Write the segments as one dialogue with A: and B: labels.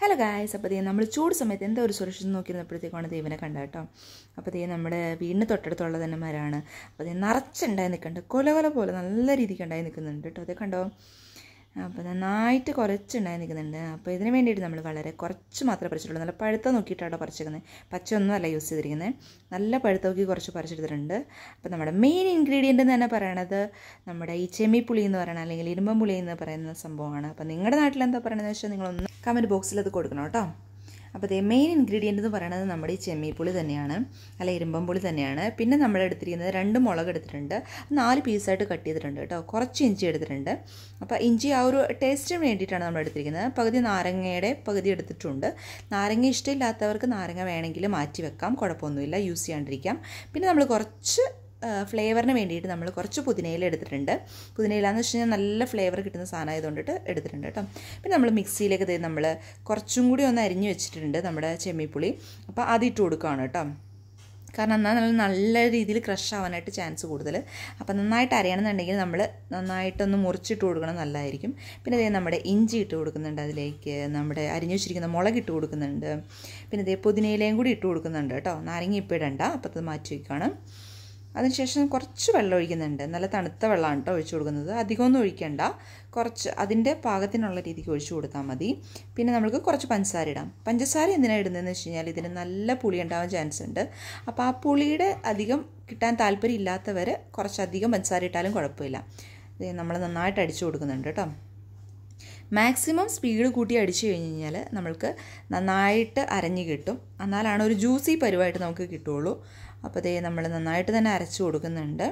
A: hello guys അപ്പോൾ ദേ നമ്മൾ ചൂട് സമയത്ത് എന്തോ ഒരു സുരക്ഷിതം നോക്കിയിരുന്നപ്പോഴത്തേക്കാണ് ദൈവനെ കണ്ട കേട്ടോ അപ്പോൾ ദേ നമ്മുടെ വീടിന് തൊട്ടടുത്തുള്ള തന്നെ മരമാണ് അപ്പോൾ ദേ നിറച്ചുണ്ടായി നിൽക്കുന്നുണ്ട് കൊല കൊല പോലെ നല്ല രീതിക്ക് ഉണ്ടായി നിൽക്കുന്നുണ്ട് കേട്ടോ അതൊക്കെ കണ്ടോ അപ്പോൾ നന്നായിട്ട് ഉണ്ടായി നിൽക്കുന്നുണ്ട് അപ്പോൾ ഇതിന് വേണ്ടിയിട്ട് നമ്മൾ വളരെ കുറച്ച് മാത്രമേ പറിച്ചിട്ടുള്ളൂ നല്ല പഴുത്ത നോക്കിയിട്ടാണ് പറിച്ചെടുക്കുന്നത് പച്ചയൊന്നും അല്ല യൂസ് ചെയ്തിരിക്കുന്നത് നല്ല പഴുത്ത നോക്കി കുറച്ച് പറിച്ചെടുത്തിട്ടുണ്ട് അപ്പോൾ നമ്മുടെ മെയിൻ ഇൻഗ്രീഡിയൻ്റ് എന്ന് തന്നെ പറയണത് നമ്മുടെ ഈ ചെമ്മി എന്ന് പറയുന്ന അല്ലെങ്കിൽ ഇരുമ്പം പുളി എന്ന് പറയുന്ന സംഭവമാണ് അപ്പോൾ നിങ്ങളുടെ നാട്ടിൽ എന്താ പറയണതെന്ന് വെച്ചാൽ നിങ്ങളൊന്ന് കമൻറ്റ് ബോക്സിൽ അത് കൊടുക്കണം കേട്ടോ അപ്പോൾ അതേ മെയിൻ ഇൻഗ്രീഡിയൻ്റ് എന്ന് പറയുന്നത് നമ്മുടെ ഈ ചെമ്മീപ്പുളി തന്നെയാണ് അല്ല പുളി തന്നെയാണ് പിന്നെ നമ്മൾ എടുത്തിരിക്കുന്നത് രണ്ട് മുളക് എടുത്തിട്ടുണ്ട് നാല് പീസായിട്ട് കട്ട് ചെയ്തിട്ടുണ്ട് കേട്ടോ കുറച്ച് ഇഞ്ചി എടുത്തിട്ടുണ്ട് അപ്പോൾ ഇഞ്ചി ആ ഒരു ടേസ്റ്റിന് വേണ്ടിയിട്ടാണ് നമ്മൾ എടുത്തിരിക്കുന്നത് പകുതി നാരങ്ങയുടെ പകുതി എടുത്തിട്ടുണ്ട് നാരങ്ങ ഇഷ്ടമില്ലാത്തവർക്ക് നാരങ്ങ വേണമെങ്കിൽ മാറ്റി വെക്കാം കുഴപ്പമൊന്നുമില്ല യൂസ് ചെയ്യാണ്ടിരിക്കാം പിന്നെ നമ്മൾ കുറച്ച് ഫ്ലേവറിന് വേണ്ടിയിട്ട് നമ്മൾ കുറച്ച് പുതിനയില എടുത്തിട്ടുണ്ട് പുതിനയിലാന്ന് വെച്ച് കഴിഞ്ഞാൽ നല്ല ഫ്ലേവർ കിട്ടുന്ന സാധനം ആയതുകൊണ്ടിട്ട് എടുത്തിട്ടുണ്ട് കേട്ടോ പിന്നെ നമ്മൾ മിക്സിയിലേക്ക് തന്നെ നമ്മൾ കുറച്ചും കൂടി ഒന്ന് അരിഞ്ഞ് വെച്ചിട്ടുണ്ട് നമ്മുടെ ചെമ്മിപ്പുളി അപ്പോൾ അതിട്ട് കൊടുക്കുകയാണ് കേട്ടോ കാരണം എന്നാൽ നമ്മൾ നല്ല രീതിയിൽ ക്രഷ് ആവാനായിട്ട് ചാൻസ് കൂടുതൽ അപ്പോൾ നന്നായിട്ട് അറിയണമെന്നുണ്ടെങ്കിൽ നമ്മൾ നന്നായിട്ടൊന്ന് മുറിച്ചിട്ട് കൊടുക്കണം നല്ലതായിരിക്കും പിന്നെ ഇതേ നമ്മുടെ ഇഞ്ചി ഇട്ട് കൊടുക്കുന്നുണ്ട് അതിലേക്ക് നമ്മുടെ അരിഞ്ഞു വെച്ചിരിക്കുന്ന മുളക് ഇട്ട് കൊടുക്കുന്നുണ്ട് പിന്നെ ഇതേ പുതിനയിലയും കൂടി ഇട്ട് കൊടുക്കുന്നുണ്ട് കേട്ടോ നാരങ്ങ ഇപ്പം ഇടണ്ട അപ്പോഴത്തത് അത് മാറ്റി വയ്ക്കുകയാണ് അതിനുശേഷം കുറച്ച് വെള്ളം ഒഴിക്കുന്നുണ്ട് നല്ല തണുത്ത വെള്ളമാണ് കേട്ടോ ഒഴിച്ചു കൊടുക്കുന്നത് അധികമൊന്നും ഒഴിക്കേണ്ട കുറച്ച് അതിൻ്റെ പാകത്തിനുള്ള രീതിക്ക് ഒഴിച്ചു കൊടുത്താൽ മതി പിന്നെ നമുക്ക് കുറച്ച് പഞ്ചസാര ഇടാം പഞ്ചസാര എന്തിനാണ് ഇടുന്നതെന്ന് വെച്ച് കഴിഞ്ഞാൽ ഇതിന് നല്ല പുളി ഉണ്ടാവാൻ ചാൻസ് ഉണ്ട് അപ്പോൾ ആ പുളിയുടെ അധികം കിട്ടാൻ താല്പര്യം ഇല്ലാത്തവർ കുറച്ചധികം പഞ്ചസാര ഇട്ടാലും കുഴപ്പമില്ല നമ്മൾ നന്നായിട്ട് അടിച്ചു കൊടുക്കുന്നുണ്ട് കേട്ടോ മാക്സിമം സ്പീഡ് കൂട്ടി അടിച്ചു കഴിഞ്ഞ് കഴിഞ്ഞാൽ നമ്മൾക്ക് നന്നായിട്ട് അരഞ്ഞ് കിട്ടും എന്നാലാണ് ഒരു ജ്യൂസി പരുവായിട്ട് നമുക്ക് കിട്ടുകയുള്ളൂ അപ്പോൾ ദേ നമ്മൾ നന്നായിട്ട് തന്നെ അരച്ചു കൊടുക്കുന്നുണ്ട്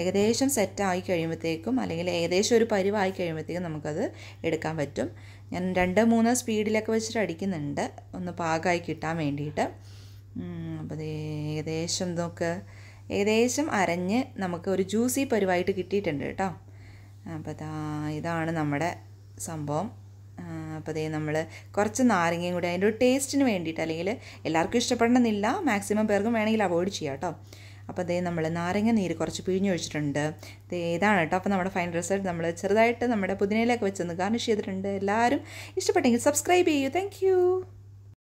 A: ഏകദേശം സെറ്റായി കഴിയുമ്പോഴത്തേക്കും അല്ലെങ്കിൽ ഏകദേശം ഒരു പരുവായി കഴിയുമ്പോഴത്തേക്കും നമുക്കത് എടുക്കാൻ പറ്റും ഞാൻ രണ്ട് മൂന്ന് സ്പീഡിലൊക്കെ വെച്ചിട്ട് അടിക്കുന്നുണ്ട് ഒന്ന് പാകമായി കിട്ടാൻ വേണ്ടിയിട്ട് അപ്പോൾ അതേ ഏകദേശം നമുക്ക് ഏകദേശം അരഞ്ഞ് നമുക്ക് ഒരു ജ്യൂസി പരുവായിട്ട് കിട്ടിയിട്ടുണ്ട് കേട്ടോ അപ്പോൾ ഇതാണ് നമ്മുടെ സംഭവം അപ്പോൾ അതേ നമ്മൾ കുറച്ച് നാരങ്ങയും കൂടി അതിൻ്റെ ഒരു ടേസ്റ്റിന് വേണ്ടിയിട്ട് അല്ലെങ്കിൽ എല്ലാവർക്കും ഇഷ്ടപ്പെടണമെന്നില്ല മാക്സിമം പേർക്കും വേണമെങ്കിൽ അവോയ്ഡ് ചെയ്യാം കേട്ടോ അപ്പോൾ അതേ നമ്മൾ നാരങ്ങ നീര് കുറച്ച് പിഴിഞ്ഞൊഴിച്ചിട്ടുണ്ട് ഇതാണ് കേട്ടോ അപ്പോൾ നമ്മുടെ ഫൈനൽ റിസൾട്ട് നമ്മൾ ചെറുതായിട്ട് നമ്മുടെ പുതിനയിലൊക്കെ വെച്ചൊന്ന് ഗാർണിഷ് ചെയ്തിട്ടുണ്ട് എല്ലാവരും ഇഷ്ടപ്പെട്ടെങ്കിൽ സബ്സ്ക്രൈബ് ചെയ്യൂ താങ്ക്